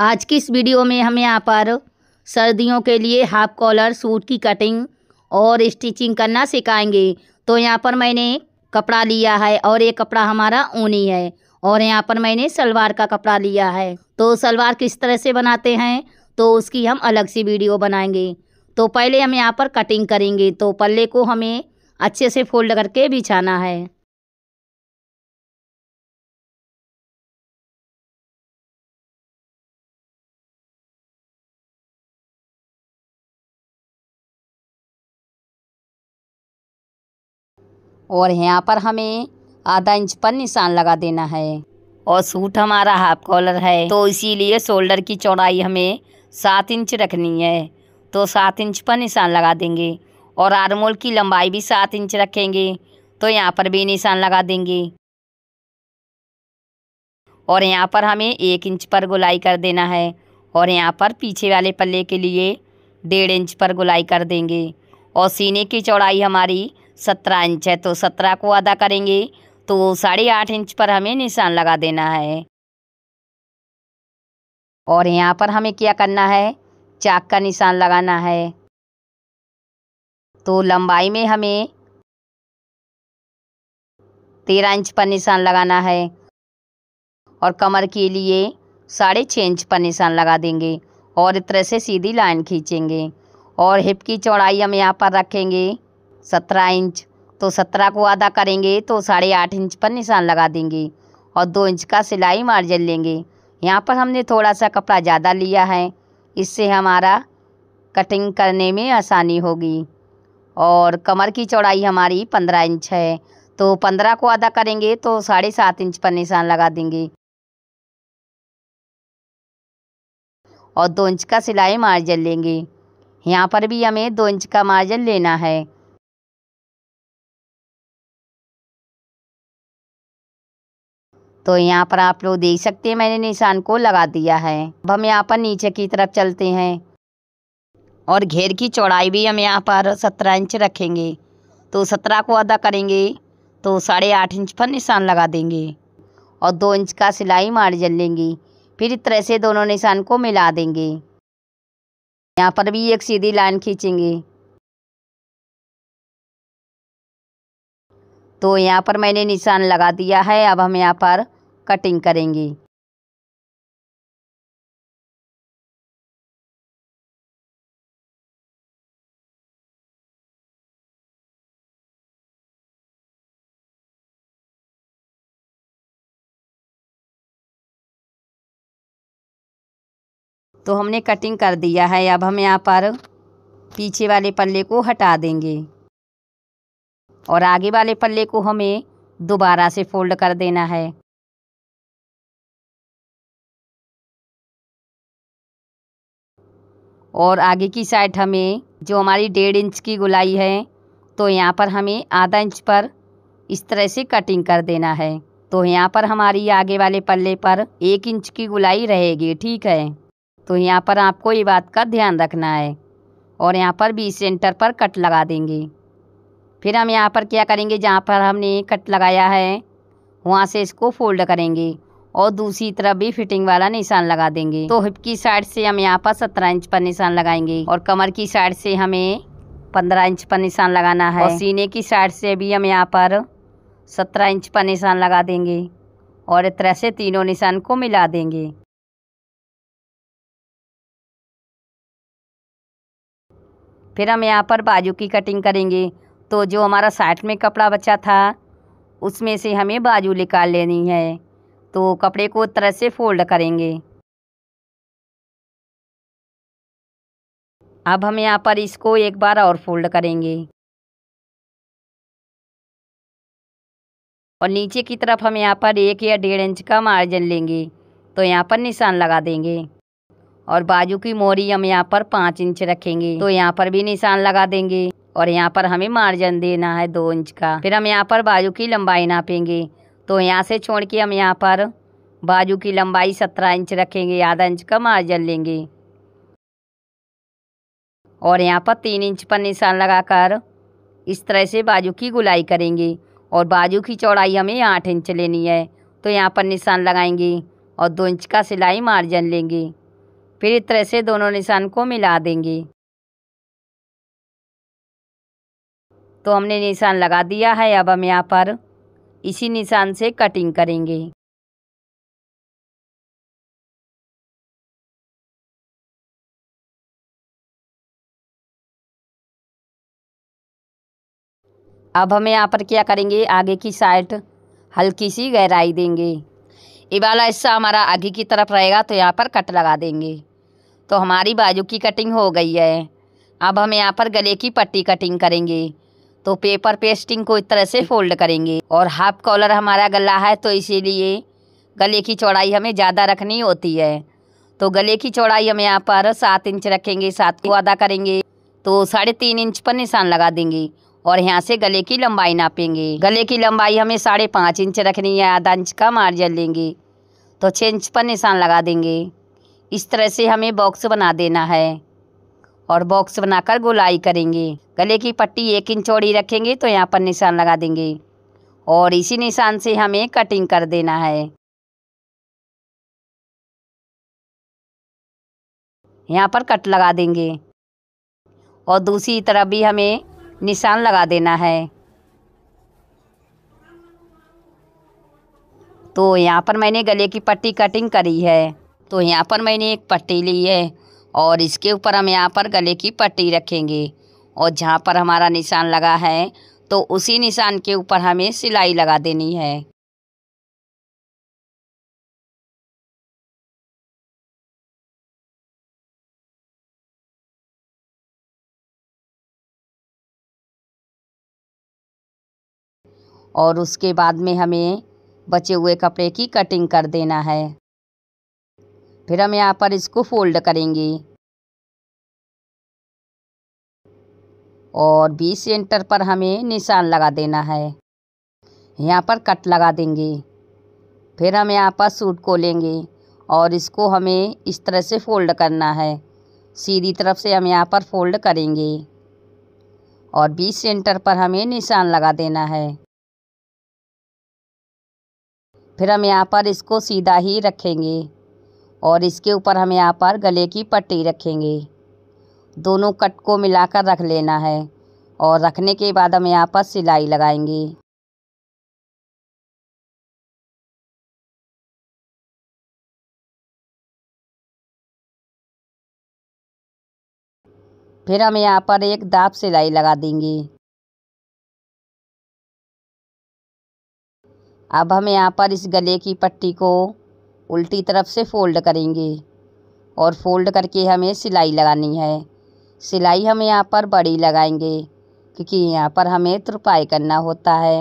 आज की इस वीडियो में हम यहाँ पर सर्दियों के लिए हाफ कॉलर सूट की कटिंग और स्टिचिंग करना सिखाएंगे तो यहाँ पर मैंने कपड़ा लिया है और ये कपड़ा हमारा ऊनी है और यहाँ पर मैंने सलवार का कपड़ा लिया है तो सलवार किस तरह से बनाते हैं तो उसकी हम अलग सी वीडियो बनाएंगे तो पहले हम यहाँ पर कटिंग करेंगे तो पल्ले को हमें अच्छे से फोल्ड करके बिछाना है और यहाँ पर हमें आधा इंच पर निशान लगा देना है और सूट हमारा हाफ कॉलर है तो इसीलिए शोल्डर की चौड़ाई हमें सात इंच रखनी है तो सात इंच पर निशान लगा देंगे और आरमोल की लंबाई भी सात इंच रखेंगे तो यहाँ पर भी निशान लगा देंगे और यहाँ पर हमें एक इंच पर गुलाई कर देना है और यहाँ पर पीछे वाले पल्ले के लिए डेढ़ इंच पर गुलाई कर देंगे और सीने की चौड़ाई हमारी सत्रह इंच है तो सत्रह को आधा करेंगे तो साढ़े आठ इंच पर हमें निशान लगा देना है और यहाँ पर हमें क्या करना है चाक का निशान लगाना है तो लंबाई में हमें तेरह इंच पर निशान लगाना है और कमर के लिए साढ़े छः इंच पर निशान लगा देंगे और इस तरह से सीधी लाइन खींचेंगे और हिप की चौड़ाई हम यहाँ पर रखेंगे सत्रह इंच तो सत्रह को आधा करेंगे तो साढ़े आठ इंच पर निशान लगा देंगे और दो इंच का सिलाई मार्जिन लेंगे यहाँ पर हमने थोड़ा सा कपड़ा ज़्यादा लिया है इससे हमारा कटिंग करने में आसानी होगी और कमर की चौड़ाई हमारी पंद्रह इंच है तो पंद्रह को आधा करेंगे तो साढ़े सात इंच पर निशान लगा देंगे और दो इंच का सिलाई मार्जिन लेंगे यहाँ पर भी हमें दो इंच का मार्जिन लेना है तो यहाँ पर आप लोग देख सकते हैं मैंने निशान को लगा दिया है अब हम यहाँ पर नीचे की तरफ चलते हैं और घेर की चौड़ाई भी हम यहाँ पर सत्रह इंच रखेंगे तो सत्रह को अदा करेंगे तो साढ़े आठ इंच पर निशान लगा देंगे और दो इंच का सिलाई मार्जिन लेंगे फिर इस तरह से दोनों निशान को मिला देंगे यहाँ पर भी एक सीधी लाइन खींचेंगे तो यहाँ पर मैंने निशान लगा दिया है अब हम यहाँ पर कटिंग करेंगी तो हमने कटिंग कर दिया है अब हम यहाँ पर पीछे वाले पल्ले को हटा देंगे और आगे वाले पल्ले को हमें दोबारा से फोल्ड कर देना है और आगे की साइड हमें जो हमारी डेढ़ इंच की गुलाई है तो यहाँ पर हमें आधा इंच पर इस तरह से कटिंग कर देना है तो यहाँ पर हमारी आगे वाले पल्ले पर एक इंच की गुलाई रहेगी ठीक है तो यहाँ पर आपको ये बात का ध्यान रखना है और यहाँ पर बीस सेंटर पर कट लगा देंगे फिर हम यहाँ पर क्या करेंगे जहाँ पर हमने कट लगाया है वहाँ से इसको फोल्ड करेंगे और दूसरी तरफ भी फिटिंग वाला निशान लगा देंगे तो हिप की साइड से हम यहाँ पर सत्रह इंच पर निशान लगाएंगे और कमर की साइड से हमें पंद्रह इंच पर निशान लगाना है और सीने की साइड से भी हम यहाँ पर सत्रह इंच पर निशान लगा देंगे और इस तरह से तीनों निशान को मिला देंगे फिर हम यहाँ पर बाजू की कटिंग करेंगे तो जो हमारा साइड में कपड़ा बचा था उसमें से हमें बाजू निकाल लेनी है तो कपड़े को तरह से फोल्ड करेंगे अब हम यहाँ पर इसको एक बार और फोल्ड करेंगे और नीचे की तरफ हम यहाँ पर एक या डेढ़ इंच का मार्जिन लेंगे तो यहाँ पर निशान लगा देंगे और बाजू की मोरी हम यहाँ पर पाँच इंच रखेंगे तो यहाँ पर भी निशान लगा देंगे और यहाँ पर हमें मार्जिन देना है दो इंच का फिर हम यहाँ पर बाजू की लंबाई नापेंगे तो यहाँ से छोड़ के हम यहाँ पर बाजू की लंबाई सत्रह इंच रखेंगे आधा इंच का मार्जन लेंगे और यहाँ पर तीन इंच पर निशान लगाकर इस तरह से बाजू की गुलाई करेंगे और बाजू की चौड़ाई हमें आठ इंच लेनी है तो यहाँ पर निशान लगाएंगे और दो इंच का सिलाई मार्जन लेंगे फिर इस तरह से दोनों निशान को मिला देंगे तो हमने निशान लगा दिया है अब हम यहाँ पर इसी निशान से कटिंग करेंगे अब हम यहाँ पर क्या करेंगे आगे की साइड हल्की सी गहराई देंगे ये वाला हिस्सा हमारा आगे की तरफ रहेगा तो यहाँ पर कट लगा देंगे तो हमारी बाजू की कटिंग हो गई है अब हम यहाँ पर गले की पट्टी कटिंग करेंगे तो पेपर पेस्टिंग को इस तरह से फोल्ड करेंगे और हाफ कॉलर हमारा गला है तो इसीलिए गले की चौड़ाई हमें ज़्यादा रखनी होती है तो गले की चौड़ाई हम यहाँ पर सात इंच रखेंगे सात को अदा करेंगे तो साढ़े तीन इंच पर निशान लगा देंगे और यहाँ से गले की लंबाई नापेंगे गले की लंबाई हमें साढ़े पाँच इंच रखनी है आधा इंच का मार्जिन लेंगे तो छः इंच पर निशान लगा देंगे इस तरह से हमें बॉक्स बना देना है और बॉक्स बनाकर गोलाई करेंगे गले की पट्टी एक इंच चौड़ी रखेंगे तो यहाँ पर निशान लगा देंगे और इसी निशान से हमें कटिंग कर देना है यहाँ पर कट लगा देंगे और दूसरी तरफ भी हमें निशान लगा देना है तो यहाँ पर मैंने गले की पट्टी कटिंग करी है तो यहाँ पर मैंने एक पट्टी ली है और इसके ऊपर हम यहाँ पर गले की पट्टी रखेंगे और जहाँ पर हमारा निशान लगा है तो उसी निशान के ऊपर हमें सिलाई लगा देनी है और उसके बाद में हमें बचे हुए कपड़े की कटिंग कर देना है फिर हम यहाँ पर इसको फोल्ड करेंगे और बी सेंटर पर हमें निशान लगा देना है यहाँ पर कट लगा देंगे फिर हम यहाँ पर सूट को लेंगे और इसको हमें इस तरह से फोल्ड करना है सीधी तरफ से हम यहाँ पर फोल्ड करेंगे और बी सेंटर पर हमें निशान लगा देना है फिर हम यहाँ पर इसको सीधा ही रखेंगे और इसके ऊपर हम यहाँ पर गले की पट्टी रखेंगे दोनों कट को मिलाकर रख लेना है और रखने के बाद हम यहाँ पर सिलाई लगाएंगे फिर हम यहाँ पर एक दाप सिलाई लगा देंगे अब हम यहाँ पर इस गले की पट्टी को उल्टी तरफ से फ़ोल्ड करेंगे और फ़ोल्ड करके हमें सिलाई लगानी है सिलाई हम यहाँ पर बड़ी लगाएंगे क्योंकि यहाँ पर हमें तुरपाई करना होता है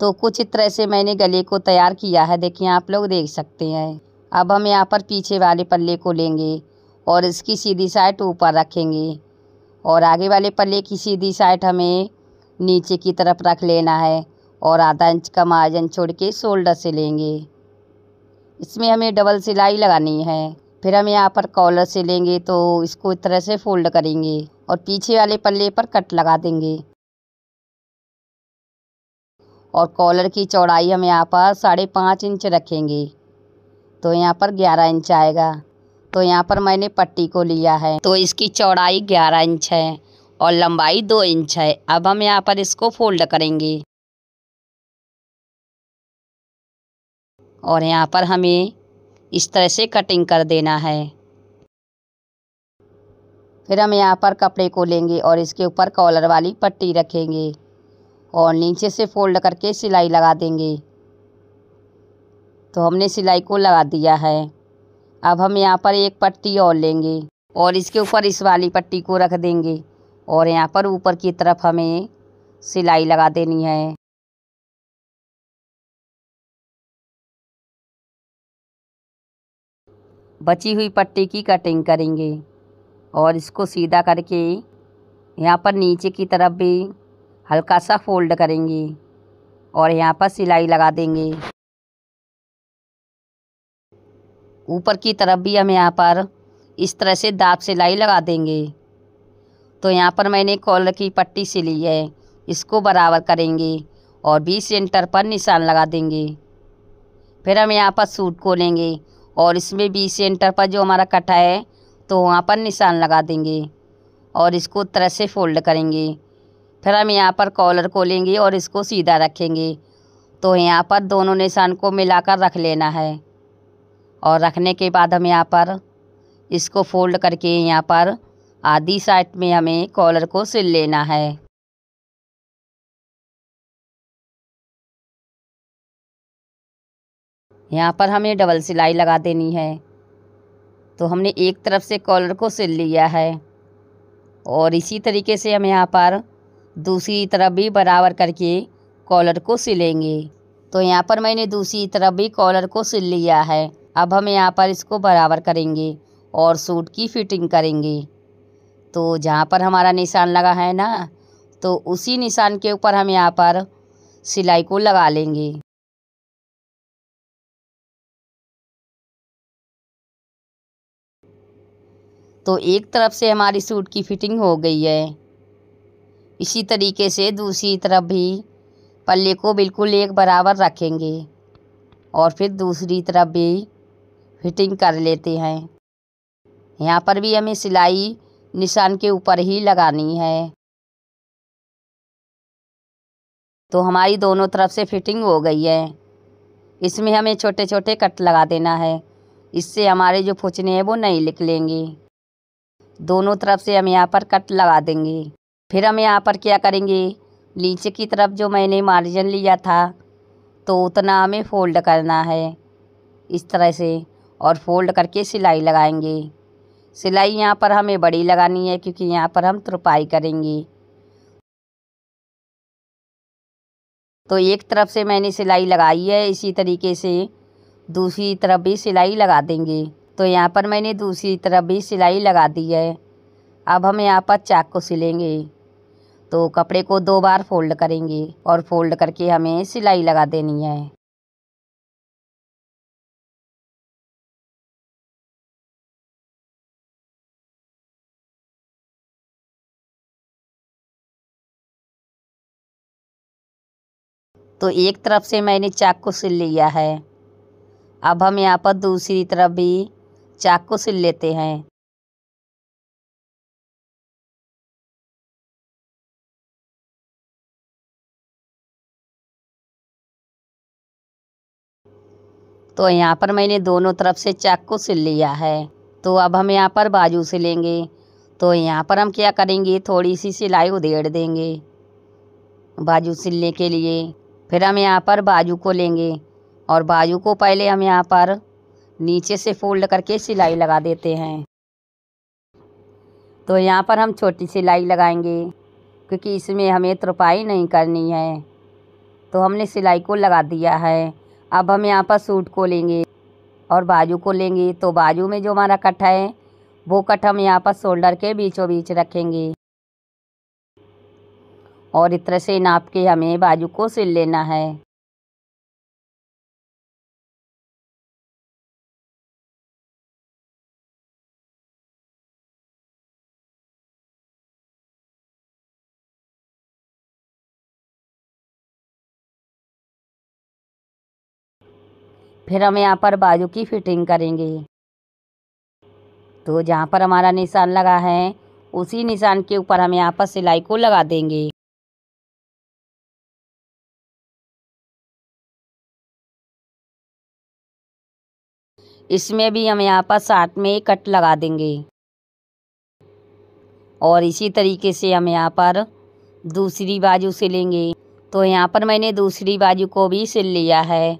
तो कुछ इस तरह से मैंने गले को तैयार किया है देखिए आप लोग देख सकते हैं अब हम यहाँ पर पीछे वाले पल्ले को लेंगे और इसकी सीधी साइड ऊपर रखेंगे और आगे वाले पल्ले की सीधी साइड हमें नीचे की तरफ रख लेना है और आधा इंच का मार्जिन छोड़ के शोल्डर से लेंगे इसमें हमें डबल सिलाई लगानी है फिर हम यहाँ पर कॉलर से लेंगे तो इसको इस तरह से फोल्ड करेंगे और पीछे वाले पल्ले पर कट लगा देंगे और कॉलर की चौड़ाई हम यहाँ पर साढ़े पाँच इंच रखेंगे तो यहाँ पर ग्यारह इंच आएगा तो यहाँ पर मैंने पट्टी को लिया है तो इसकी चौड़ाई ग्यारह इंच है और लंबाई दो इंच है अब हम यहाँ पर इसको फोल्ड करेंगे और यहाँ पर हमें इस तरह से कटिंग कर देना है फिर हम यहाँ पर कपड़े को लेंगे और इसके ऊपर कॉलर वाली पट्टी रखेंगे और नीचे से फोल्ड करके सिलाई लगा देंगे तो हमने सिलाई को लगा दिया है अब हम यहाँ पर एक पट्टी और लेंगे और इसके ऊपर इस वाली पट्टी को रख देंगे और यहाँ पर ऊपर की तरफ हमें सिलाई लगा देनी है बची हुई पट्टी की कटिंग करेंगे और इसको सीधा करके यहाँ पर नीचे की तरफ भी हल्का सा फोल्ड करेंगे और यहाँ पर सिलाई लगा देंगे ऊपर की तरफ भी हम यहाँ पर इस तरह से दाब सिलाई लगा देंगे तो यहाँ पर मैंने कॉलर की पट्टी सिली है इसको बराबर करेंगे और बीस सेंटर पर निशान लगा देंगे फिर हम यहाँ पर सूट खोलेंगे और इसमें भी सेंटर पर जो हमारा कटा है तो वहाँ पर निशान लगा देंगे और इसको तरह से फोल्ड करेंगे फिर हम यहाँ पर कॉलर को लेंगे और इसको सीधा रखेंगे तो यहाँ पर दोनों निशान को मिलाकर रख लेना है और रखने के बाद हम यहाँ पर इसको फोल्ड करके यहाँ पर आधी साइड में हमें कॉलर को सिल लेना है यहाँ पर हमें डबल सिलाई लगा देनी है तो हमने एक तरफ से कॉलर को सिल लिया है और इसी तरीके से हम यहाँ पर दूसरी तरफ भी बराबर करके कॉलर को सिलेंगे तो यहाँ पर मैंने दूसरी तरफ भी कॉलर को सिल लिया है अब हम यहाँ पर इसको बराबर करेंगे और सूट की फिटिंग करेंगे तो जहाँ पर हमारा निशान लगा है ना तो उसी निशान के ऊपर हम यहाँ पर सिलाई को लगा लेंगे तो एक तरफ से हमारी सूट की फिटिंग हो गई है इसी तरीके से दूसरी तरफ भी पल्ले को बिल्कुल एक बराबर रखेंगे और फिर दूसरी तरफ भी फिटिंग कर लेते हैं यहाँ पर भी हमें सिलाई निशान के ऊपर ही लगानी है तो हमारी दोनों तरफ से फिटिंग हो गई है इसमें हमें छोटे छोटे कट लगा देना है इससे हमारे जो फुचने हैं वो नहीं लिख लेंगे दोनों तरफ से हम यहाँ पर कट लगा देंगे फिर हम यहाँ पर क्या करेंगे नीचे की तरफ जो मैंने मार्जिन लिया था तो उतना हमें फोल्ड करना है इस तरह से और फोल्ड करके सिलाई लगाएंगे सिलाई यहाँ पर हमें बड़ी लगानी है क्योंकि यहाँ पर हम तुरपाई करेंगे तो एक तरफ से मैंने सिलाई लगाई है इसी तरीके से दूसरी तरफ भी सिलाई लगा देंगे तो यहाँ पर मैंने दूसरी तरफ भी सिलाई लगा दी है अब हम यहाँ पर चाक को सिलेंगे तो कपड़े को दो बार फोल्ड करेंगे और फोल्ड करके हमें सिलाई लगा देनी है तो एक तरफ से मैंने चाक को सिल लिया है अब हम यहाँ पर दूसरी तरफ भी चाकू सिल लेते हैं तो यहाँ पर मैंने दोनों तरफ से चाकू सिल लिया है तो अब हम यहाँ पर बाजू सिलेंगे तो यहाँ पर हम क्या करेंगे थोड़ी सी सिलाई उधेड़ देंगे बाजू सिलने के लिए फिर हम यहाँ पर बाजू को लेंगे और बाजू को पहले हम यहाँ पर नीचे से फोल्ड करके सिलाई लगा देते हैं तो यहाँ पर हम छोटी सिलाई लगाएंगे क्योंकि इसमें हमें तुरपाई नहीं करनी है तो हमने सिलाई को लगा दिया है अब हम यहाँ पर सूट को लेंगे और बाजू को लेंगे तो बाजू में जो हमारा कट है वो कट हम यहाँ पर शोल्डर के बीचों बीच रखेंगे और इस तरह से नाप के हमें बाजू को सिल लेना है फिर हम यहाँ पर बाजू की फिटिंग करेंगे तो जहाँ पर हमारा निशान लगा है उसी निशान के ऊपर हम यहाँ पर सिलाई को लगा देंगे इसमें भी हम यहाँ पर साथ में कट लगा देंगे और इसी तरीके से हम यहाँ पर दूसरी बाजू सिलेंगे तो यहाँ पर मैंने दूसरी बाजू को भी सिल लिया है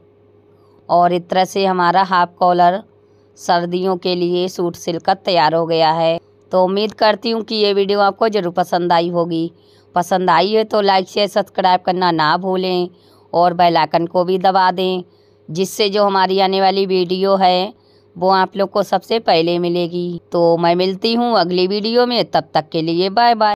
और इस तरह से हमारा हाफ कॉलर सर्दियों के लिए सूट सिलकर तैयार हो गया है तो उम्मीद करती हूँ कि ये वीडियो आपको ज़रूर पसंद आई होगी पसंद आई है तो लाइक शेयर सब्सक्राइब करना ना भूलें और बेल आइकन को भी दबा दें जिससे जो हमारी आने वाली वीडियो है वो आप लोग को सबसे पहले मिलेगी तो मैं मिलती हूँ अगली वीडियो में तब तक के लिए बाय बाय